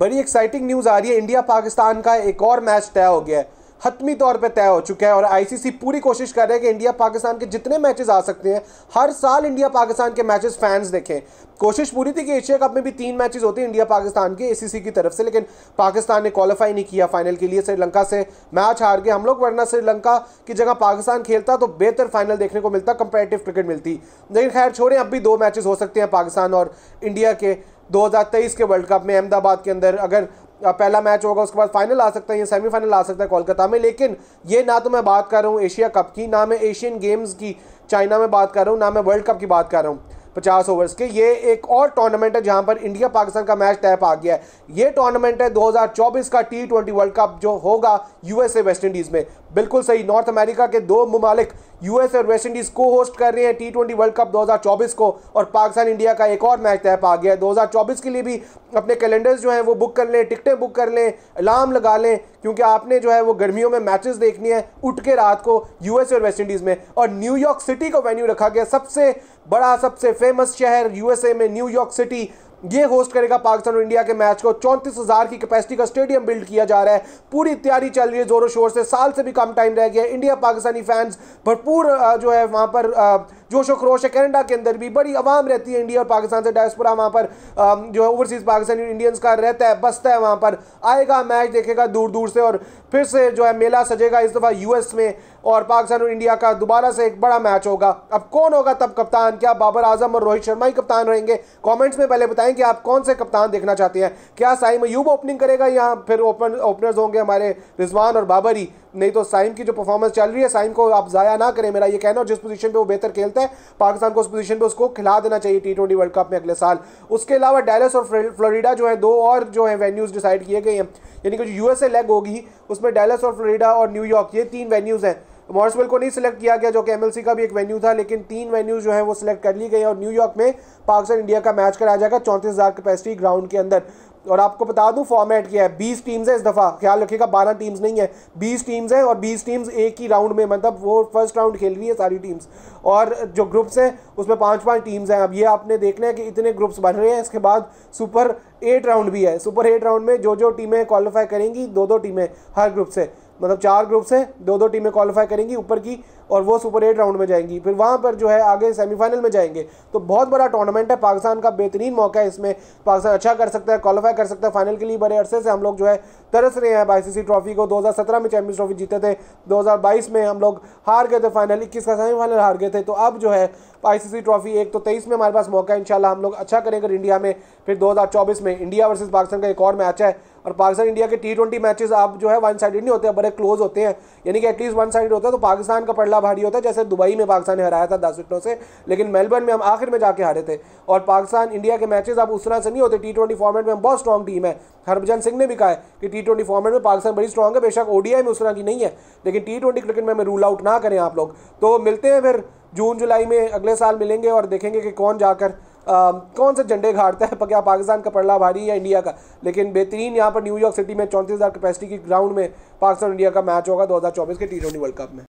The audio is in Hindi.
बड़ी एक्साइटिंग न्यूज़ आ रही है इंडिया पाकिस्तान का एक और मैच तय हो गया है हतमी तौर पे तय हो चुका है और आईसीसी पूरी कोशिश कर रहे हैं कि इंडिया पाकिस्तान के जितने मैचेस आ सकते हैं हर साल इंडिया पाकिस्तान के मैचेस फैंस देखें कोशिश पूरी थी कि एशिया कप में भी तीन मैचेस होते हैं इंडिया पाकिस्तान के एसीसी की तरफ से लेकिन पाकिस्तान ने क्वालिफाई नहीं किया फाइनल के लिए श्रीलंका से मैच हार गए हम लोग वरना श्रीलंका की जगह पाकिस्तान खेलता तो बेहतर फाइनल देखने को मिलता कंपेटिव क्रिकेट मिलती लेकिन खैर छोड़ें अब भी दो मैचेस हो सकते हैं पाकिस्तान और इंडिया के 2023 के वर्ल्ड कप में अहमदाबाद के अंदर अगर पहला मैच होगा उसके बाद फाइनल आ सकता है या सेमीफाइनल आ सकता है कोलकाता में लेकिन ये ना तो मैं बात कर रहा हूँ एशिया कप की ना मैं एशियन गेम्स की चाइना में बात कर रहा हूँ ना मैं वर्ल्ड कप की बात कर रहा हूँ पचास ओवर्स के ये एक और टूर्नामेंट है जहाँ पर इंडिया पाकिस्तान का मैच तय पा गया है ये टूर्नामेंट है 2024 का टी ट्वेंटी वर्ल्ड कप जो होगा यूएसए वेस्ट इंडीज़ में बिल्कुल सही नॉर्थ अमेरिका के दो ममालिक यूएस और वेस्ट इंडीज को होस्ट कर रहे हैं टी ट्वेंटी वर्ल्ड कप 2024 को और पाकिस्तान इंडिया का एक और मैच तय पा गया है 2024 के लिए भी अपने कैलेंडर्स जो हैं वो बुक कर लें टिकटें बुक कर लें अलार्म लगा लें क्योंकि आपने जो है वो गर्मियों में मैचेस देखनी है उठ के रात को यू और वेस्ट इंडीज़ में और न्यूयॉर्क सिटी को वेन्यू रखा गया सबसे बड़ा सबसे फेमस शहर यू में न्यूयॉर्क सिटी ये होस्ट करेगा पाकिस्तान और इंडिया के मैच को चौंतीस हज़ार की कैपेसिटी का स्टेडियम बिल्ड किया जा रहा है पूरी तैयारी चल रही है जोरों शोर से साल से भी कम टाइम रह गया इंडिया पाकिस्तानी फैंस भरपूर जो है वहाँ पर जोश व खरोश है कैनेडा के अंदर भी बड़ी आवाम रहती है इंडिया और पाकिस्तान से डायस्पोरा वहाँ पर जो है ओवरसीज़ पाकिस्तानी इंडियंस का रहता है बसता है वहाँ पर आएगा मैच देखेगा दूर दूर से और फिर से जो है मेला सजेगा इस दफ़ा यूएस में और पाकिस्तान और इंडिया का दोबारा से एक बड़ा मैच होगा अब कौन होगा तब कप्तान क्या बाबर आजम और रोहित शर्मा ही कप्तान रहेंगे कमेंट्स में पहले बताएं कि आप कौन से कप्तान देखना चाहते हैं क्या साइम अयूब ओपनिंग करेगा या फिर ओपन ओपनर्स होंगे हमारे रिजवान और बाबर ही नहीं तो साइम की जो परफॉर्मेंस चल रही है साइम को आप ज़ाया ना करें मेरा ये कहना और जिस पोजीशन पे वो बेहतर खेलता है पाकिस्तान को उस पोजीशन पे उसको खिला देना चाहिए टी ट्वेंटी वर्ल्ड कप में अगले साल उसके अलावा डैलस और फ्लोरिडा जो है दो और जो है वेन्यूज़ डिसाइड किए गए हैं यानी कि जो यू लेग होगी उसमें डायलस और फ्लोरिडा और न्यूयॉर्क ये तीन वेन्यूज़ हैं मॉर्सवेल को नहीं सिलेक्ट किया गया जो कि एमएलसी का भी एक वेन्यू था लेकिन तीन वेन्यूज जो है वो सिलेक्ट कर ली गई और न्यूयॉर्क में पाकिस्तान इंडिया का मैच कराया जाएगा चौंतीस हज़ार कैपेसिटी ग्राउंड के अंदर और आपको बता दूं फॉर्मेट क्या है 20 टीम्स है इस दफ़ा ख्याल रखिएगा बारह टीम्स नहीं है 20 टीम्स हैं और 20 टीम्स एक ही राउंड में मतलब वो फर्स्ट राउंड खेल रही है सारी टीम्स और जो ग्रुप्स हैं उसमें पांच पांच टीम्स हैं अब ये आपने देखना है कि इतने ग्रुप्स बन रहे हैं इसके बाद सुपर एट राउंड भी है सुपर एट राउंड में जो जो टीमें क्वालिफाई करेंगी दो दो टीमें हर ग्रुप से मतलब चार ग्रुप से दो दो टीमें क्वालिफाई करेंगी ऊपर की और वो सुपर एट राउंड में जाएंगी फिर वहाँ पर जो है आगे सेमीफाइनल में जाएंगे तो बहुत बड़ा टूर्नामेंट है पाकिस्तान का बेहतरीन मौका है इसमें पाकिस्तान अच्छा कर सकता है क्वालिफाई कर सकता है फाइनल के लिए बड़े अरसे से हम लोग जो है तरस रहे हैं बाई ट्रॉफी को दो में चैंपियंस ट्रॉफी जीते थे दो में हम लोग हार गए थे फाइनल इक्कीस का सेमीफाइनल हार गए थे तो अब जो है आईसीसी ट्रॉफी एक तो तेईस में हमारे पास मौका है इंशाल्लाह हम लोग अच्छा करेंगे इंडिया में फिर 2024 में इंडिया वर्सेस पाकिस्तान का एक और मैच है और पाकिस्तान इंडिया के टी ट्वेंटी मैचेज आप जो है वन साइडेड नहीं होते बड़े क्लोज होते हैं यानी कि एटलीस्ट वन साइडेड होता है तो पाकिस्तान का पड़ला भारी होता है जैसे दुबई में पाकिस्तान ने हराया था दस विकटों से लेकिन मेलबर्न में हम आखिर में जाके हारे थे और पाकिस्तान इंडिया के मैचेज आप उस तरह से नहीं होते टी ट्वेंटी फॉर्मेट में हम बहुत स्ट्रॉन्ग टीम है हरभजन सिंह ने भी कहा है कि टी ट्वेंटी फॉर्मेट में पाकिस्तान बड़ी स्ट्रॉन्ग है बेशक ओडीआई में उस तरह की नहीं है लेकिन टी ट्वेंटी क्रिकेट में हमें रूल आउट ना करें आप लोग तो मिलते हैं फिर जून जुलाई में अगले साल मिलेंगे और देखेंगे कि कौन जाकर आ, कौन से झंडे गाड़ता है क्या पाकिस्तान का पड़ला भारी या इंडिया का लेकिन बेहतरीन यहाँ पर न्यूयॉर्क सिटी में चौंतीस हज़ार कैपेसिटी की ग्राउंड में पाकिस्तान इंडिया का मैच होगा दो के टी ट्वेंटी वर्ल्ड कप में